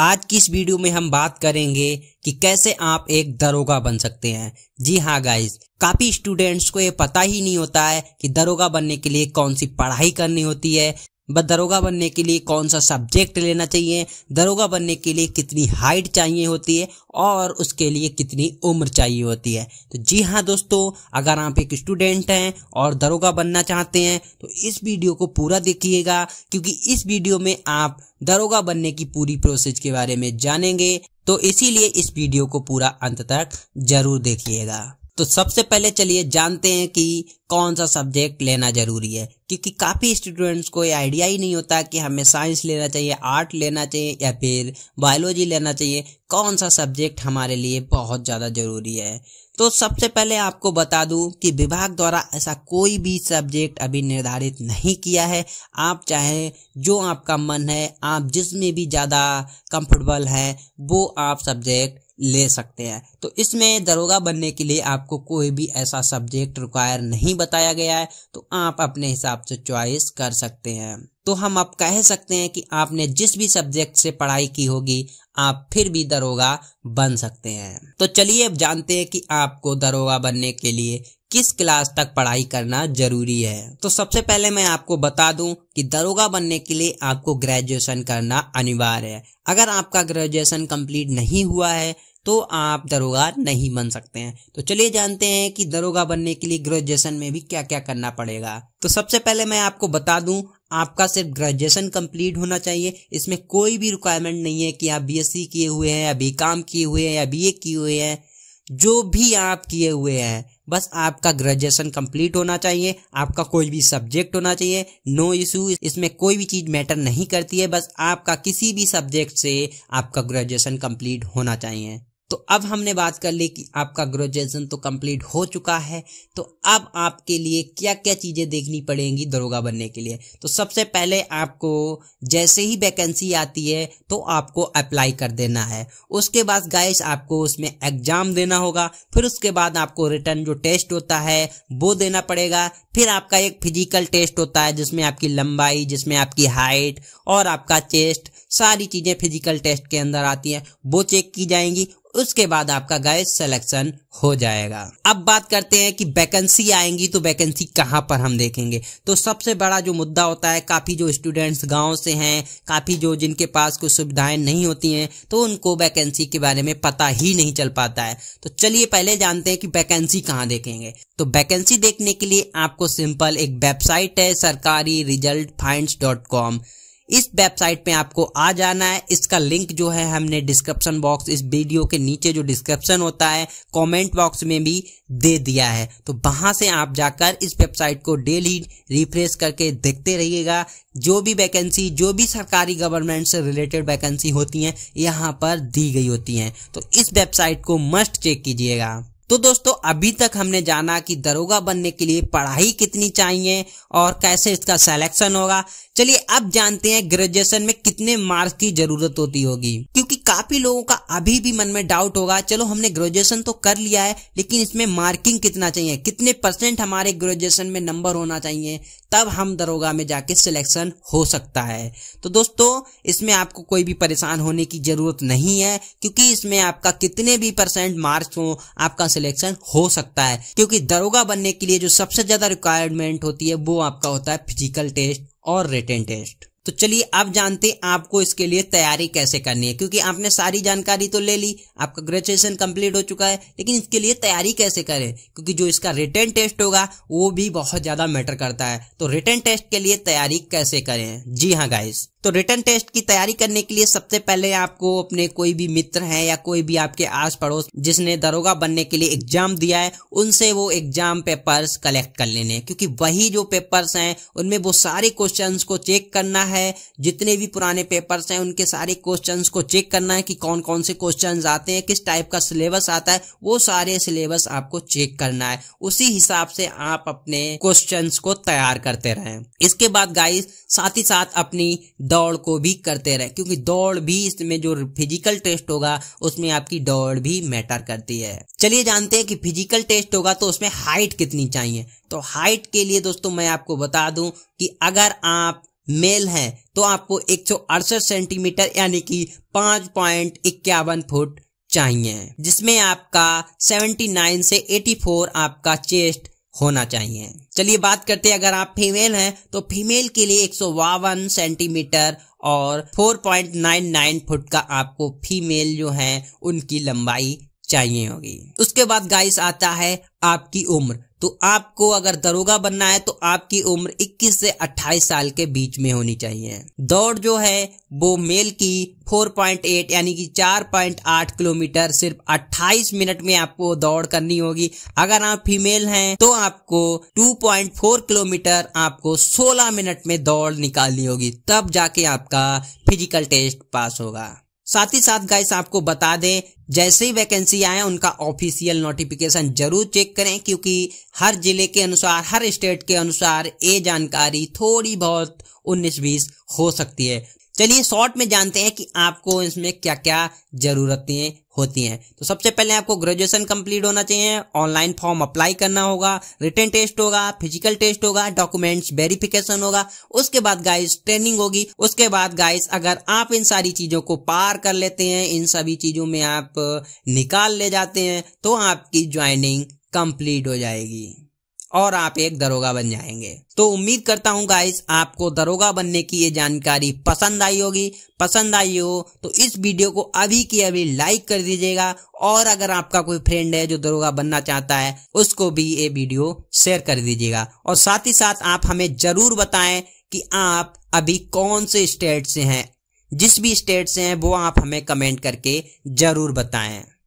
आज की इस वीडियो में हम बात करेंगे कि कैसे आप एक दरोगा बन सकते हैं जी हाँ गाइज काफी स्टूडेंट्स को ये पता ही नहीं होता है कि दरोगा बनने के लिए कौन सी पढ़ाई करनी होती है दरोगा बनने के लिए कौन सा सब्जेक्ट लेना चाहिए दरोगा बनने के लिए कितनी हाइट चाहिए होती है और उसके लिए कितनी उम्र चाहिए होती है तो जी हाँ दोस्तों अगर आप एक स्टूडेंट हैं और दरोगा बनना चाहते हैं तो इस वीडियो को पूरा देखिएगा क्योंकि इस वीडियो में आप दरोगा बनने की पूरी प्रोसेस के बारे में जानेंगे तो इसीलिए इस वीडियो को पूरा अंत तक जरूर देखिएगा तो सबसे पहले चलिए जानते हैं कि कौन सा सब्जेक्ट लेना जरूरी है क्योंकि काफ़ी स्टूडेंट्स को ये आइडिया ही नहीं होता कि हमें साइंस लेना चाहिए आर्ट लेना चाहिए या फिर बायोलॉजी लेना चाहिए कौन सा सब्जेक्ट हमारे लिए बहुत ज़्यादा ज़रूरी है तो सबसे पहले आपको बता दूं कि विभाग द्वारा ऐसा कोई भी सब्जेक्ट अभी निर्धारित नहीं किया है आप चाहे जो आपका मन है आप जिसमें भी ज़्यादा कंफर्टेबल हैं वो आप सब्जेक्ट ले सकते हैं तो इसमें दरोगा बनने के लिए आपको कोई भी ऐसा सब्जेक्ट रिक्वायर नहीं बताया गया है तो आप अपने हिसाब से चॉइस कर सकते हैं तो हम आप कह सकते हैं कि आपने जिस भी सब्जेक्ट से पढ़ाई की होगी आप फिर भी दरोगा बन सकते हैं तो चलिए अब जानते हैं कि आपको दरोगा बनने के लिए किस क्लास तक पढ़ाई करना जरूरी है तो सबसे पहले मैं आपको बता दूं कि दरोगा बनने के लिए आपको ग्रेजुएशन करना अनिवार्य है अगर आपका ग्रेजुएशन कंप्लीट नहीं हुआ है तो आप दरोगा नहीं बन सकते हैं तो चलिए जानते हैं कि दरोगा बनने के लिए ग्रेजुएशन में भी क्या क्या करना पड़ेगा तो सबसे पहले मैं आपको बता दूं आपका सिर्फ ग्रेजुएशन कंप्लीट होना चाहिए इसमें कोई भी रिक्वायरमेंट नहीं है कि आप बीएससी किए हुए हैं या बी काम किए हुए हैं या ए किए हुए हैं जो भी आप किए हुए हैं बस आपका ग्रेजुएशन कंप्लीट होना चाहिए आपका कोई भी सब्जेक्ट होना चाहिए नो इशू इसमें कोई भी चीज़ मैटर नहीं करती है बस आपका किसी भी सब्जेक्ट से आपका ग्रेजुएशन कंप्लीट होना चाहिए तो अब हमने बात कर ली कि आपका ग्रेजुएशन तो कंप्लीट हो चुका है तो अब आपके लिए क्या क्या चीज़ें देखनी पड़ेंगी दरोगा बनने के लिए तो सबसे पहले आपको जैसे ही वैकेंसी आती है तो आपको अप्लाई कर देना है उसके बाद गाइस आपको उसमें एग्जाम देना होगा फिर उसके बाद आपको रिटर्न जो टेस्ट होता है वो देना पड़ेगा फिर आपका एक फिजिकल टेस्ट होता है जिसमें आपकी लंबाई जिसमें आपकी हाइट और आपका चेस्ट सारी चीज़ें फिजिकल टेस्ट के अंदर आती हैं वो चेक की जाएंगी उसके बाद आपका गाय सिलेक्शन हो जाएगा अब बात करते हैं कि वैकेंसी आएंगी तो वैकेंसी कहाँ पर हम देखेंगे तो सबसे बड़ा जो मुद्दा होता है काफ़ी जो स्टूडेंट्स गांव से हैं काफ़ी जो जिनके पास कोई सुविधाएं नहीं होती हैं तो उनको वैकेंसी के बारे में पता ही नहीं चल पाता है तो चलिए पहले जानते हैं कि वैकेंसी कहाँ देखेंगे तो वैकेंसी देखने के लिए आपको सिंपल एक वेबसाइट है सरकारी रिजल्ट फाइंड डॉट कॉम इस वेबसाइट पे आपको आ जाना है इसका लिंक जो है हमने डिस्क्रिप्शन बॉक्स इस वीडियो के नीचे जो डिस्क्रिप्शन होता है कमेंट बॉक्स में भी दे दिया है तो वहां से आप जाकर इस वेबसाइट को डेली रिफ्रेश करके देखते रहिएगा जो भी वैकेंसी जो भी सरकारी गवर्नमेंट से रिलेटेड वैकेंसी होती है यहाँ पर दी गई होती है तो इस वेबसाइट को मस्ट चेक कीजिएगा तो दोस्तों अभी तक हमने जाना कि दरोगा बनने के लिए पढ़ाई कितनी चाहिए और कैसे इसका सिलेक्शन होगा चलिए अब जानते हैं ग्रेजुएशन में कितने मार्क्स की जरूरत होती होगी क्योंकि काफी लोगों का अभी भी मन में डाउट होगा चलो हमने ग्रेजुएशन तो कर लिया है लेकिन इसमें मार्किंग कितना चाहिए कितने परसेंट हमारे ग्रेजुएशन में नंबर होना चाहिए तब हम दरोगा में जाके सिलेक्शन हो सकता है तो दोस्तों इसमें आपको कोई भी परेशान होने की जरूरत नहीं है क्योंकि इसमें आपका कितने भी परसेंट मार्क्स हो आपका सिलेक्शन हो सकता है क्योंकि दरोगा बनने के लिए जो सबसे ज्यादा रिक्वायरमेंट होती है वो आपका होता है फिजिकल टेस्ट और रिटर्न टेस्ट तो चलिए अब जानते हैं आपको इसके लिए तैयारी कैसे करनी है क्योंकि आपने सारी जानकारी तो ले ली आपका ग्रेजुएशन कंप्लीट हो चुका है लेकिन इसके लिए तैयारी कैसे करें क्योंकि जो इसका रिटर्न टेस्ट होगा वो भी बहुत ज़्यादा मैटर करता है तो रिटर्न टेस्ट के लिए तैयारी कैसे करें जी हाँ गाइस तो रिटर्न टेस्ट की तैयारी करने के लिए सबसे पहले आपको अपने कोई भी मित्र हैं या कोई भी आपके आस पड़ोस जिसने दरोगा बनने के लिए एग्जाम दिया है उनसे वो एग्जाम पेपर्स कलेक्ट कर लेने क्योंकि वही जो पेपर्स हैं उनमें वो सारे क्वेश्चंस को चेक करना है जितने भी पुराने पेपर्स हैं उनके सारे क्वेश्चन को चेक करना है कि कौन कौन से क्वेश्चन आते हैं किस टाइप का सिलेबस आता है वो सारे सिलेबस आपको चेक करना है उसी हिसाब से आप अपने क्वेश्चन को तैयार करते रहें इसके बाद गाइस साथ ही साथ अपनी दौड़ को भी करते रहे क्योंकि दौड़ भी इसमें जो फिजिकल टेस्ट होगा उसमें आपकी दौड़ भी मैटर करती है चलिए जानते हैं कि फिजिकल टेस्ट होगा तो उसमें हाइट कितनी चाहिए तो हाइट के लिए दोस्तों मैं आपको बता दूं कि अगर आप मेल हैं तो आपको एक सेंटीमीटर यानी कि पांच पॉइंट इक्यावन फुट चाहिए जिसमें आपका 79 से 84 आपका चेस्ट होना चाहिए चलिए बात करते हैं अगर आप फीमेल हैं तो फीमेल के लिए एक सेंटीमीटर और 4.99 फुट का आपको फीमेल जो है उनकी लंबाई चाहिए होगी उसके बाद गाइस आता है आपकी उम्र तो आपको अगर दरोगा बनना है तो आपकी उम्र 21 से 28 साल के बीच में होनी चाहिए दौड़ जो है वो मेल की 4.8 यानी कि 4.8 किलोमीटर सिर्फ 28 मिनट में आपको दौड़ करनी होगी अगर आप फीमेल हैं तो आपको 2.4 किलोमीटर आपको 16 मिनट में दौड़ निकालनी होगी तब जाके आपका फिजिकल टेस्ट पास होगा साथ ही साथ गाइस आपको बता दें जैसे ही वैकेंसी आए उनका ऑफिशियल नोटिफिकेशन जरूर चेक करें क्योंकि हर जिले के अनुसार हर स्टेट के अनुसार ये जानकारी थोड़ी बहुत उन्नीस बीस हो सकती है चलिए शॉर्ट में जानते हैं कि आपको इसमें क्या क्या जरूरतें होती हैं तो सबसे पहले आपको ग्रेजुएशन कंप्लीट होना चाहिए ऑनलाइन फॉर्म अप्लाई करना होगा रिटर्न टेस्ट होगा फिजिकल टेस्ट होगा डॉक्यूमेंट्स वेरिफिकेशन होगा उसके बाद गाइस ट्रेनिंग होगी उसके बाद गाइस अगर आप इन सारी चीजों को पार कर लेते हैं इन सभी चीजों में आप निकाल ले जाते हैं तो आपकी ज्वाइनिंग कंप्लीट हो जाएगी और आप एक दरोगा बन जाएंगे तो उम्मीद करता हूं गाइस आपको दरोगा बनने की ये जानकारी पसंद आई होगी पसंद आई हो तो इस वीडियो को अभी की अभी लाइक कर दीजिएगा और अगर आपका कोई फ्रेंड है जो दरोगा बनना चाहता है उसको भी ये वीडियो शेयर कर दीजिएगा और साथ ही साथ आप हमें जरूर बताएं कि आप अभी कौन से स्टेट से हैं जिस भी स्टेट से हैं वो आप हमें कमेंट करके ज़रूर बताएं